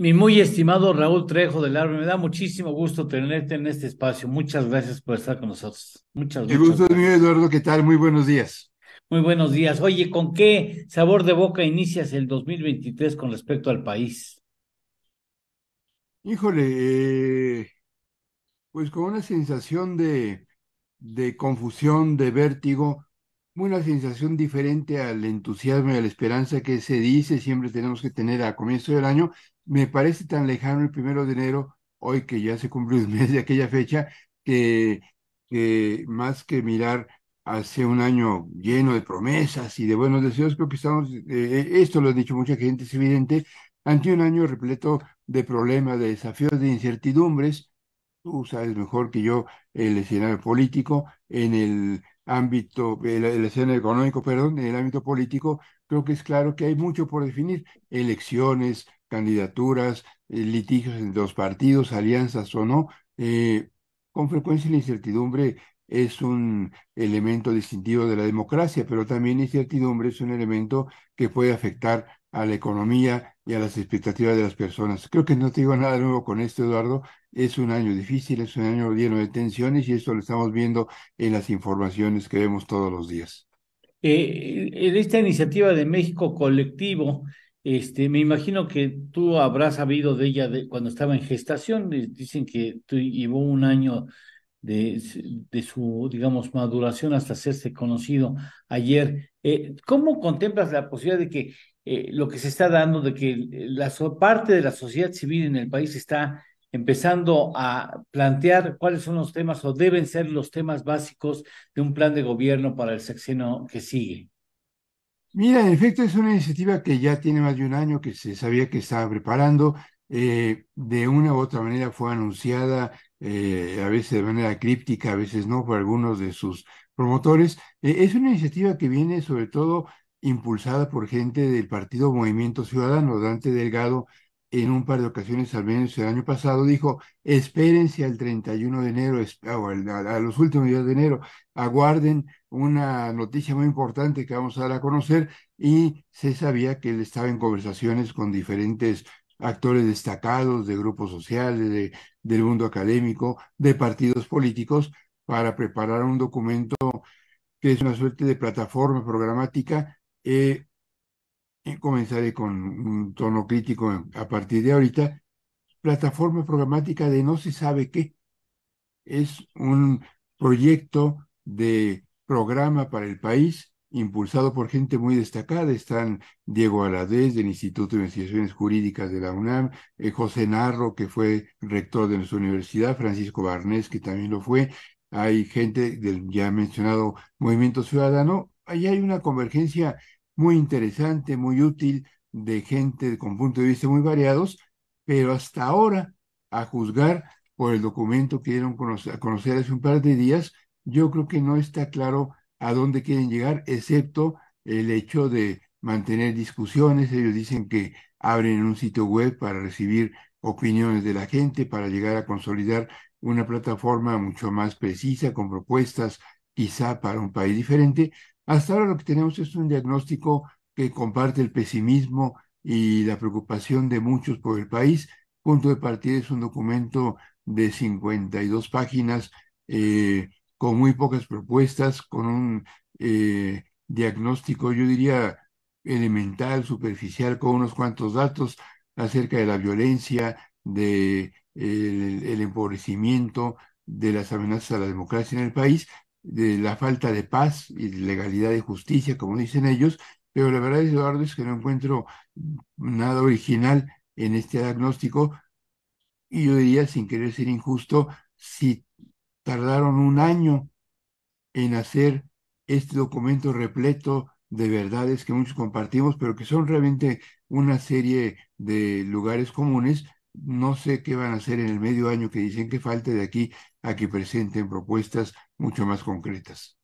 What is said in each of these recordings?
Mi muy estimado Raúl Trejo del Árbol, me da muchísimo gusto tenerte en este espacio. Muchas gracias por estar con nosotros. Muchas gracias. gusto es mío, Eduardo. ¿Qué tal? Muy buenos días. Muy buenos días. Oye, ¿con qué sabor de boca inicias el 2023 con respecto al país? Híjole, eh, pues con una sensación de, de confusión, de vértigo, una sensación diferente al entusiasmo y a la esperanza que se dice siempre tenemos que tener a comienzo del año, me parece tan lejano el primero de enero, hoy que ya se cumplió el mes de aquella fecha, que, más que mirar hacia un año lleno de promesas y de buenos deseos, creo que estamos, eh, eh, esto lo ha dicho mucha gente, es evidente, ante un año repleto de problemas, de desafíos, de incertidumbres, tú sabes mejor que yo el escenario político, en el ámbito, el, escenario económico, perdón, en el ámbito político, creo que es claro que hay mucho por definir, elecciones, candidaturas, eh, litigios entre los partidos, alianzas o no. Eh, con frecuencia la incertidumbre es un elemento distintivo de la democracia, pero también la incertidumbre es un elemento que puede afectar a la economía y a las expectativas de las personas. Creo que no te digo nada nuevo con esto, Eduardo. Es un año difícil, es un año lleno de tensiones y esto lo estamos viendo en las informaciones que vemos todos los días. Eh, en esta iniciativa de México Colectivo, este, me imagino que tú habrás sabido de ella de, cuando estaba en gestación. Eh, dicen que llevó un año de, su, digamos, maduración hasta hacerse conocido ayer. Eh, ¿Cómo contemplas la posibilidad de que eh, lo que se está dando, de que la parte de la sociedad civil en el país está empezando a plantear cuáles son los temas o deben ser los temas básicos de un plan de gobierno para el sexenio que sigue? Mira, en efecto, es una iniciativa que ya tiene más de un año que se sabía que estaba preparando. Eh, de una u otra manera fue anunciada, eh, a veces de manera críptica, a veces no, por algunos de sus promotores. Eh, es una iniciativa que viene sobre todo impulsada por gente del partido Movimiento Ciudadano. Dante Delgado en un par de ocasiones, al menos el año pasado, dijo, espérense al 31 de enero, o a, los últimos días de enero, aguarden una noticia muy importante que vamos a dar a conocer y se sabía que él estaba en conversaciones con diferentes actores destacados de grupos sociales, del mundo académico, de partidos políticos, para preparar un documento que es una suerte de plataforma programática eh, comenzaré con un tono crítico a partir de ahorita, plataforma programática de no se sabe qué. Es un proyecto de programa para el país impulsado por gente muy destacada. Están Diego Aladez del Instituto de Investigaciones Jurídicas de la UNAM, eh, José Narro, que fue rector de nuestra universidad, Francisco Barnés, que también lo fue. Hay gente del ya mencionado Movimiento Ciudadano. Ahí hay una convergencia muy interesante, muy útil, de gente con puntos de vista muy variados, pero hasta ahora, a juzgar por el documento que dieron a conocer hace un par de días, yo creo que no está claro a dónde quieren llegar, excepto el hecho de mantener discusiones. Ellos dicen que abren un sitio web para recibir opiniones de la gente, para llegar a consolidar una plataforma mucho más precisa, con propuestas quizá para un país diferente, hasta ahora lo que tenemos es un diagnóstico que comparte el pesimismo y la preocupación de muchos por el país. Punto de partida es un documento de 52 páginas eh, con muy pocas propuestas, con un eh, diagnóstico, yo diría, elemental, superficial, con unos cuantos datos acerca de la violencia, del eh, empobrecimiento, de las amenazas a la democracia en el país, de la falta de paz y legalidad y justicia, como dicen ellos, pero la verdad, Eduardo, es que no encuentro nada original en este diagnóstico y yo diría, sin querer ser injusto, si tardaron un año en hacer este documento repleto de verdades que muchos compartimos, pero que son realmente una serie de lugares comunes, no sé qué van a hacer en el medio año que dicen que falta de aquí a que presenten propuestas mucho más concretas.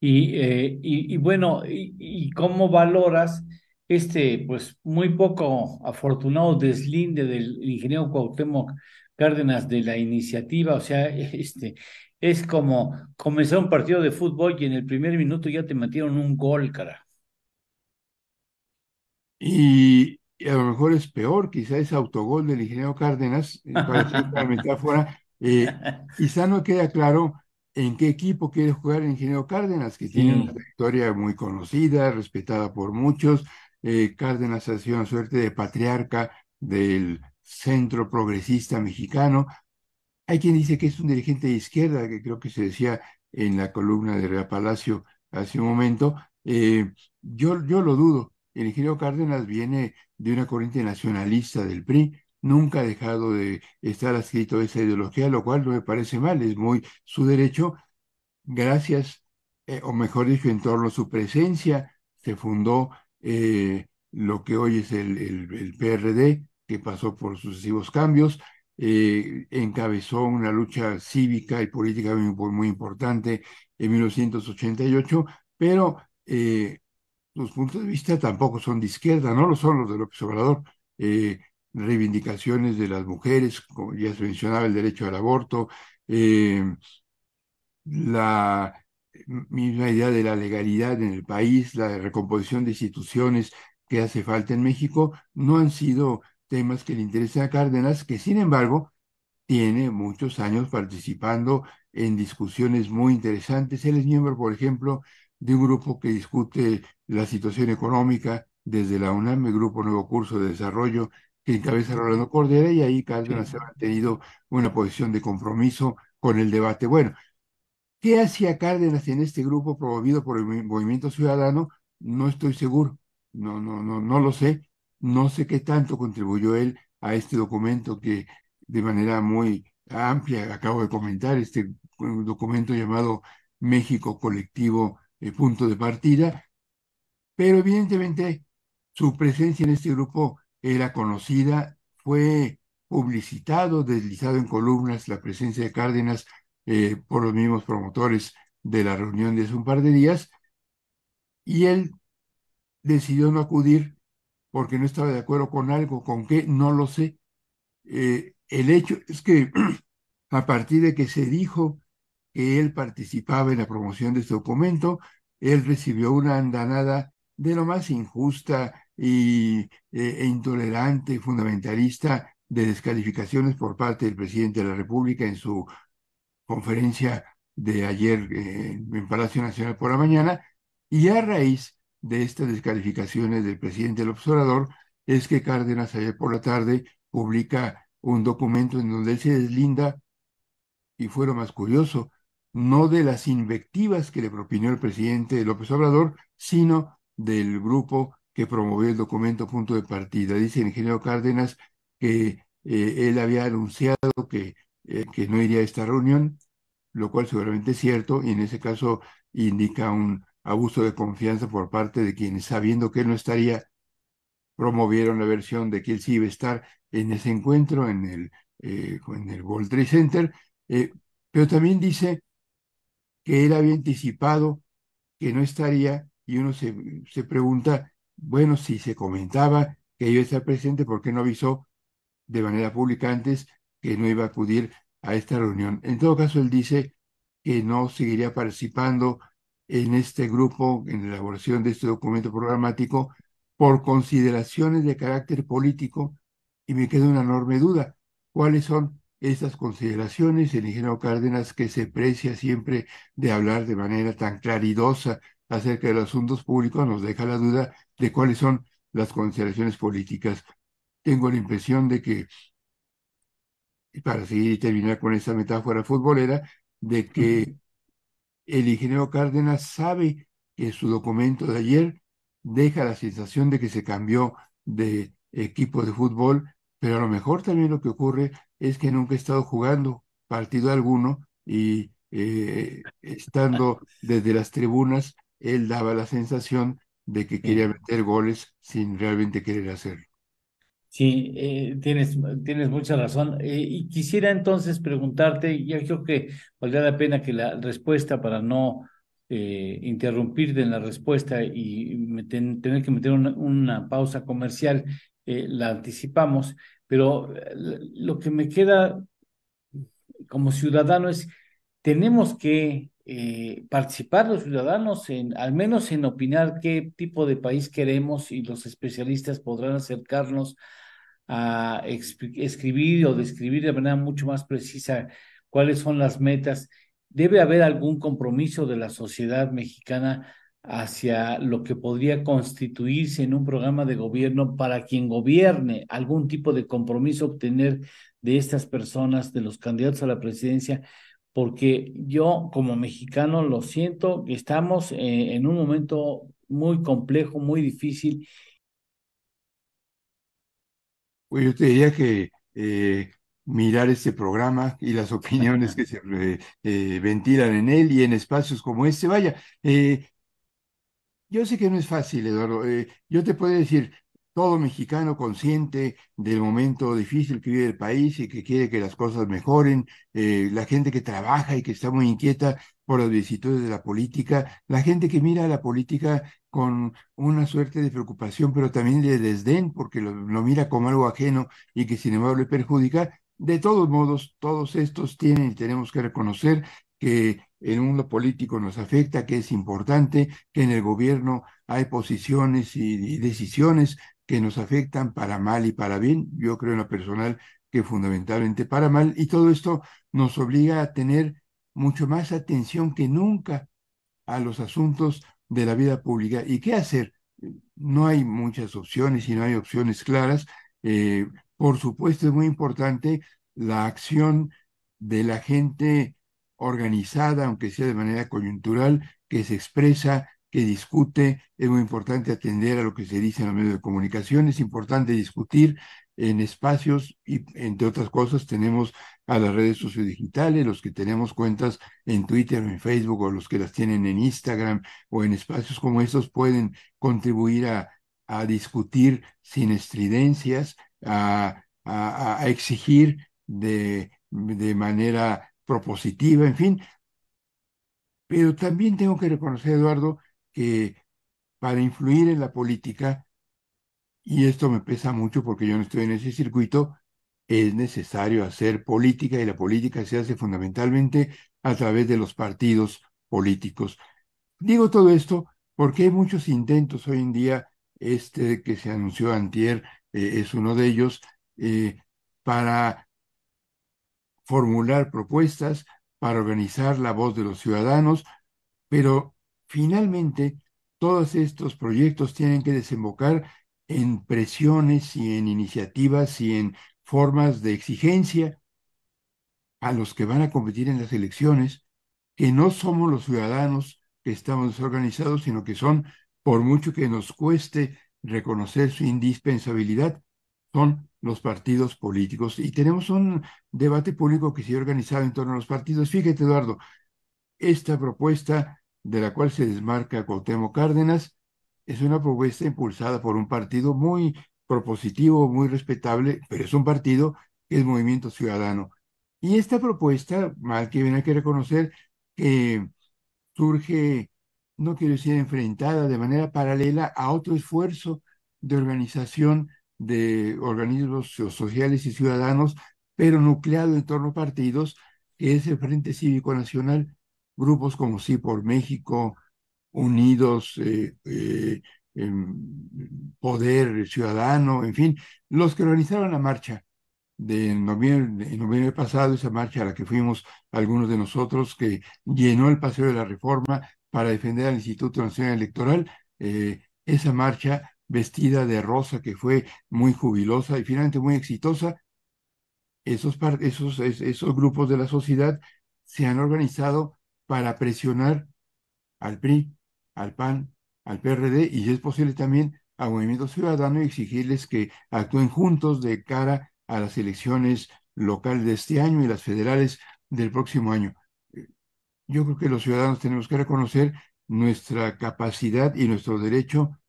Eh, y, y, bueno, y, y, cómo valoras este, pues, muy poco afortunado deslinde del ingeniero Cuauhtémoc Cárdenas de la iniciativa? O sea, este, es como comenzar un partido de fútbol y en el primer minuto ya te metieron un gol, cara. Y a lo mejor es peor, quizá ese autogol del ingeniero Cárdenas, eh, para hacer la metáfora, eh, quizá no queda claro en qué equipo quiere jugar el ingeniero Cárdenas, que tiene una trayectoria muy conocida, respetada por muchos. Eh, Cárdenas ha sido una suerte de patriarca del centro progresista mexicano. Hay quien dice que es un dirigente de izquierda, que creo que se decía en la columna de Real Palacio hace un momento. yo, yo lo dudo el ingeniero Cárdenas viene de una corriente nacionalista del PRI, nunca ha dejado de estar adscrito a esa ideología, lo cual no me parece mal, es muy su derecho. Gracias, eh, o mejor dicho, en torno a su presencia, se fundó eh, lo que hoy es el, el, PRD, que pasó por sucesivos cambios, eh, encabezó una lucha cívica y política muy, muy importante en 1988, pero los puntos de vista tampoco son de izquierda, no lo son los de López Obrador. Eh, reivindicaciones de las mujeres, como ya se mencionaba, el derecho al aborto, eh, la misma idea de la legalidad en el país, la recomposición de instituciones que hace falta en México, no han sido temas que le interesen a Cárdenas, que sin embargo tiene muchos años participando en discusiones muy interesantes. Él es miembro, por ejemplo, de un grupo que discute la situación económica desde la UNAM, el Grupo Nuevo Curso de Desarrollo, que encabeza Rolando Cordera, y ahí Cárdenas ha mantenido una posición de compromiso con el debate. Bueno, ¿qué hacía Cárdenas en este grupo promovido por el Movimiento Ciudadano? No estoy seguro, no, no, no, no lo sé, no sé qué tanto contribuyó él a este documento que de manera muy amplia acabo de comentar, este documento llamado México Colectivo punto de partida, pero evidentemente su presencia en este grupo era conocida, fue publicitado, deslizado en columnas la presencia de Cárdenas eh, por los mismos promotores de la reunión de hace un par de días, y él decidió no acudir porque no estaba de acuerdo con algo, con qué, no lo sé. Eh, el hecho es que a partir de que se dijo que él participaba en la promoción de este documento, él recibió una andanada de lo más injusta y, eh, e intolerante, fundamentalista, de descalificaciones por parte del presidente de la República en su conferencia de ayer eh, en Palacio Nacional por la mañana, y a raíz de estas descalificaciones del presidente del observador, es que Cárdenas ayer por la tarde publica un documento en donde él se deslinda, y fue lo más curioso, no de las invectivas que le propinó el presidente López Obrador, sino del grupo que promovió el documento punto de partida. Dice el ingeniero Cárdenas que eh, él había anunciado que, eh, que no iría a esta reunión, lo cual seguramente es cierto, y en ese caso indica un abuso de confianza por parte de quienes, sabiendo que él no estaría, promovieron la versión de que él sí iba a estar en ese encuentro en el, eh, en el World Trade Center. Eh, pero también dice que él había anticipado que no estaría y uno se, se pregunta, bueno, si se comentaba que iba a estar presente, ¿por qué no avisó de manera pública antes que no iba a acudir a esta reunión? En todo caso, él dice que no seguiría participando en este grupo, en la elaboración de este documento programático, por consideraciones de carácter político, y me queda una enorme duda. ¿Cuáles son estas consideraciones, el ingeniero Cárdenas, que se precia siempre de hablar de manera tan claridosa acerca de los asuntos públicos, nos deja la duda de cuáles son las consideraciones políticas. Tengo la impresión de que, para seguir y terminar con esa metáfora futbolera, de que el ingeniero Cárdenas sabe que su documento de ayer deja la sensación de que se cambió de equipo de fútbol, pero a lo mejor también lo que ocurre es que nunca he estado jugando partido alguno y eh, estando desde las tribunas, él daba la sensación de que quería meter goles sin realmente querer hacerlo. Sí, eh, tienes, tienes mucha razón. Eh, y quisiera entonces preguntarte, yo creo que valdría la pena que la respuesta para no interrumpir interrumpirte en la respuesta y tener que meter una pausa comercial, la anticipamos, pero eh, lo que me queda como ciudadano es, tenemos que eh, participar los ciudadanos en, al menos en opinar qué tipo de país queremos y los especialistas podrán acercarnos a escribir o describir de manera mucho más precisa cuáles son las metas. Debe haber algún compromiso de la sociedad mexicana hacia lo que podría constituirse en un programa de gobierno para quien gobierne, algún tipo de compromiso obtener de estas personas, de los candidatos a la presidencia, porque yo como mexicano lo siento, estamos eh, en un momento muy complejo, muy difícil. Pues yo te diría que eh, mirar este programa y las opiniones que se eh, ventilan en él y en espacios como este, vaya, eh, yo sé que no es fácil, Eduardo. Eh, yo te puedo decir, todo mexicano consciente del momento difícil que vive el país y que quiere que las cosas mejoren, eh, la gente que trabaja y que está muy inquieta por las vicisitudes de la política, la gente que mira a la política con una suerte de preocupación, pero también de desdén, porque lo, lo mira como algo ajeno y que sin embargo le perjudica. De todos modos, todos estos tienen y tenemos que reconocer que un mundo político nos afecta, que es importante, que en el gobierno hay posiciones y, decisiones que nos afectan para mal y para bien. Yo creo en lo personal que fundamentalmente para mal, y todo esto nos obliga a tener mucho más atención que nunca a los asuntos de la vida pública. ¿Y qué hacer? No hay muchas opciones y no hay opciones claras. Eh, por supuesto, es muy importante la acción de la gente organizada, aunque sea de manera coyuntural, que se expresa, que discute. Es muy importante atender a lo que se dice en los medios de comunicación, es importante discutir en espacios y entre otras cosas tenemos a las redes sociodigitales, los que tenemos cuentas en Twitter, o en Facebook o los que las tienen en Instagram o en espacios como estos pueden contribuir a, discutir sin estridencias, a, a exigir de, de manera propositiva, en fin. Pero también tengo que reconocer, Eduardo, que para influir en la política, y esto me pesa mucho porque yo no estoy en ese circuito, es necesario hacer política y la política se hace fundamentalmente a través de los partidos políticos. Digo todo esto porque hay muchos intentos hoy en día, este que se anunció antier eh, es uno de ellos, eh, para formular propuestas, para organizar la voz de los ciudadanos, pero finalmente todos estos proyectos tienen que desembocar en presiones y en iniciativas y en formas de exigencia a los que van a competir en las elecciones, que no somos los ciudadanos que estamos organizados, sino que son, por mucho que nos cueste reconocer su indispensabilidad, son los partidos políticos y tenemos un debate público que se ha organizado en torno a los partidos. Fíjate, Eduardo, esta propuesta de la cual se desmarca Cuauhtémoc Cárdenas es una propuesta impulsada por un partido muy propositivo, muy respetable, pero es un partido, que el Movimiento Ciudadano. Y esta propuesta, mal que bien hay que reconocer, que surge, no quiero decir enfrentada, de manera paralela a otro esfuerzo de organización de organismos sociales y ciudadanos, pero nucleado en torno a partidos, que es el Frente Cívico Nacional, grupos como Sí por México, Unidos, eh, eh, Poder Ciudadano, en fin, los que organizaron la marcha de noviembre, noviembre pasado, esa marcha a la que fuimos algunos de nosotros, que llenó el Paseo de la Reforma para defender al Instituto Nacional Electoral, eh, esa marcha vestida de rosa que fue muy jubilosa y finalmente muy exitosa, esos, esos, esos grupos de la sociedad se han organizado para presionar al PRI, al PAN, al PRD y, es posible, también a Movimiento Ciudadano y exigirles que actúen juntos de cara a las elecciones locales de este año y las federales del próximo año. Yo creo que los ciudadanos tenemos que reconocer nuestra capacidad y nuestro derecho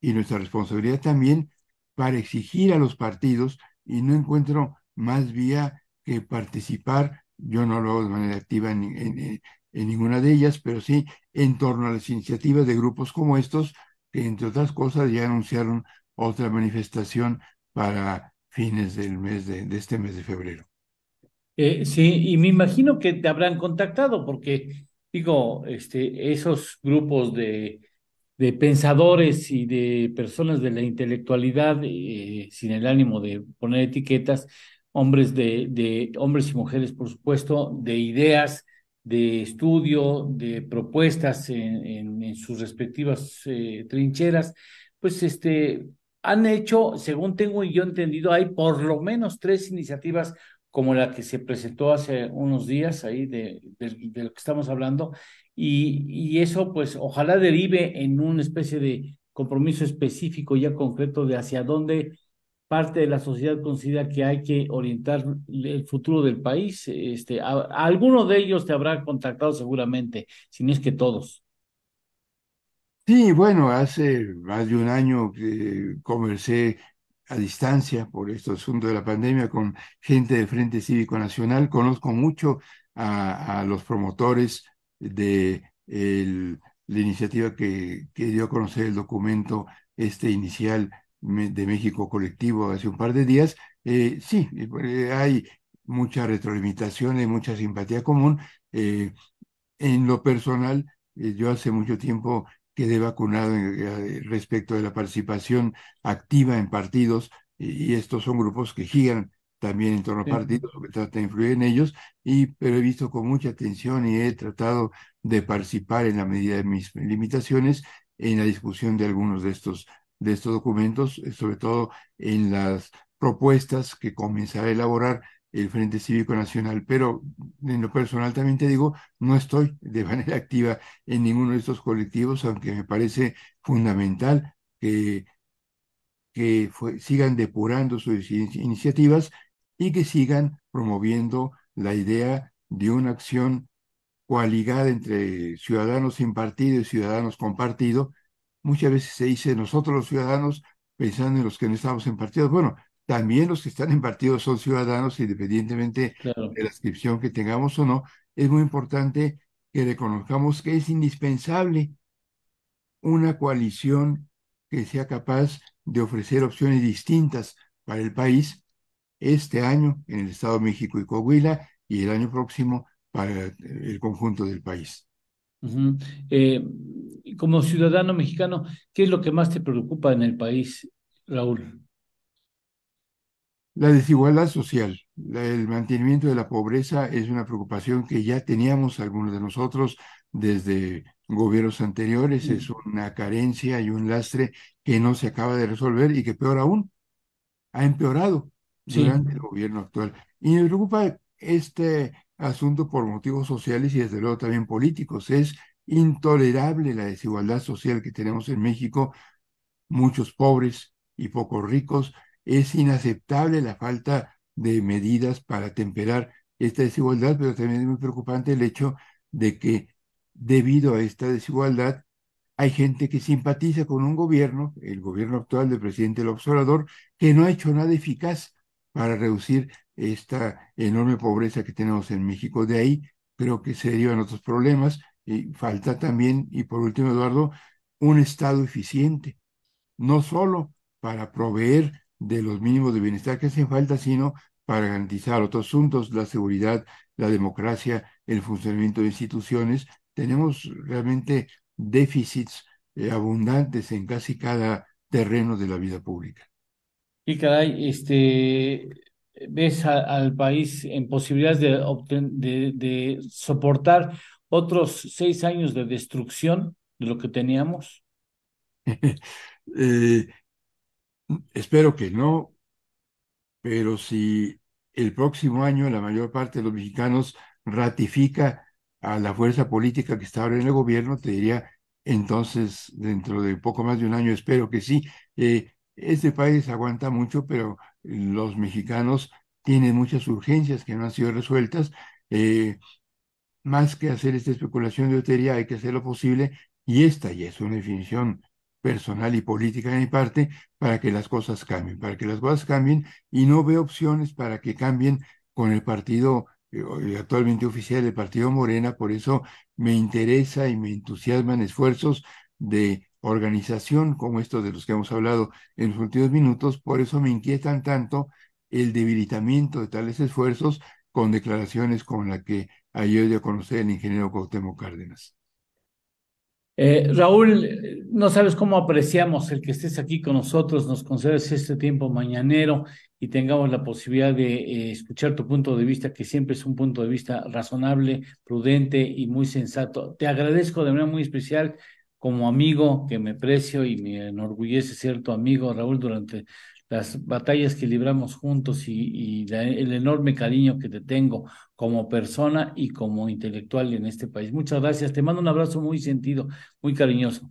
y nuestra responsabilidad también para exigir a los partidos y no encuentro más vía que participar, yo no lo hago de manera activa en, ninguna de ellas, pero sí en torno a las iniciativas de grupos como estos, que entre otras cosas ya anunciaron otra manifestación para fines del mes de, de este mes de febrero. Eh, sí, y me imagino que te habrán contactado, porque digo, este, esos grupos de de pensadores y de personas de la intelectualidad, eh, sin el ánimo de poner etiquetas, hombres de, de, hombres y mujeres, por supuesto, de ideas, de estudio, de propuestas en, sus respectivas eh, trincheras, pues este han hecho, según tengo yo entendido, hay por lo menos tres iniciativas como la que se presentó hace unos días ahí de, lo que estamos hablando, y, eso pues ojalá derive en una especie de compromiso específico ya concreto de hacia dónde parte de la sociedad considera que hay que orientar el futuro del país. Este, alguno de ellos te habrá contactado seguramente, si no es que todos. Sí, bueno, hace más de un año que comencé a distancia por este asunto de la pandemia con gente del Frente Cívico Nacional. Conozco mucho a, los promotores de la iniciativa que, dio a conocer el documento este inicial de México colectivo hace un par de días. Eh, sí, eh, hay mucha retroalimentación, y mucha simpatía común. Eh, en lo personal, yo hace mucho tiempo quede vacunado eh, respecto de la participación activa en partidos, y estos son grupos que giran también en torno a partidos que trata de influir en ellos, y, pero he visto con mucha atención y he tratado de participar en la medida de mis limitaciones en la discusión de algunos de estos, de estos documentos, eh, sobre todo en las propuestas que comenzaré a elaborar el Frente Cívico Nacional, pero en lo personal también te digo, no estoy de manera activa en ninguno de estos colectivos, aunque me parece fundamental que, que sigan depurando sus iniciativas y que sigan promoviendo la idea de una acción coaligada entre ciudadanos sin partido y ciudadanos con partido. Muchas veces se dice nosotros los ciudadanos pensando en los que no estamos en partidos. Bueno, también los que están en partidos son ciudadanos, independientemente de la inscripción que tengamos o no, es muy importante que reconozcamos que es indispensable una coalición que sea capaz de ofrecer opciones distintas para el país este año en el Estado de México y Coahuila y el año próximo para el conjunto del país. Eh, como ciudadano mexicano, ¿qué es lo que más te preocupa en el país, Raúl? La desigualdad social, el mantenimiento de la pobreza es una preocupación que ya teníamos algunos de nosotros desde gobiernos anteriores, es una carencia y un lastre que no se acaba de resolver y que peor aún, ha empeorado durante el gobierno actual. Y me preocupa este asunto por motivos sociales y desde luego también políticos. Es intolerable la desigualdad social que tenemos en México, muchos pobres y pocos ricos, es inaceptable la falta de medidas para temperar esta desigualdad, pero también es muy preocupante el hecho de que debido a esta desigualdad hay gente que simpatiza con un gobierno, el gobierno actual del presidente López Obrador, que no ha hecho nada eficaz para reducir esta enorme pobreza que tenemos en México. De ahí creo que se derivan otros problemas. Y falta también, y por último, Eduardo, un Estado eficiente, no solo para proveer de los mínimos de bienestar que hacen falta, sino para garantizar otros asuntos, la seguridad, la democracia, el funcionamiento de instituciones. Tenemos realmente déficits eh, abundantes en casi cada terreno de la vida pública. Y caray, este, ves al país en posibilidades de, de, soportar otros seis años de destrucción de lo que teníamos. Eh, Espero que no, pero si el próximo año la mayor parte de los mexicanos ratifica a la fuerza política que está ahora en el gobierno, te diría, entonces, dentro de poco más de un año, espero que sí. Eh, este país aguanta mucho, pero los mexicanos tienen muchas urgencias que no han sido resueltas. Eh, más que hacer esta especulación de utería hay que hacer lo posible, y esta ya es una definición personal y política de mi parte para que las cosas cambien, para que las cosas cambien y no veo opciones para que cambien con el partido eh, eh, actualmente oficial del Partido Morena, por eso me interesa y me entusiasman esfuerzos de organización como estos de los que hemos hablado en los últimos minutos, por eso me inquietan tanto el debilitamiento de tales esfuerzos con declaraciones como la que ayer dio a conocer el ingeniero Cuauhtémoc Cárdenas. Eh, Raúl, no sabes cómo apreciamos el que estés aquí con nosotros, nos concedes este tiempo mañanero y tengamos la posibilidad de eh, escuchar tu punto de vista, que siempre es un punto de vista razonable, prudente y muy sensato. Te agradezco de manera muy especial como amigo que me precio y me enorgullece cierto amigo, Raúl, durante las batallas que libramos juntos y, el enorme cariño que te tengo como persona y como intelectual en este país. Muchas gracias, te mando un abrazo muy sentido, muy cariñoso.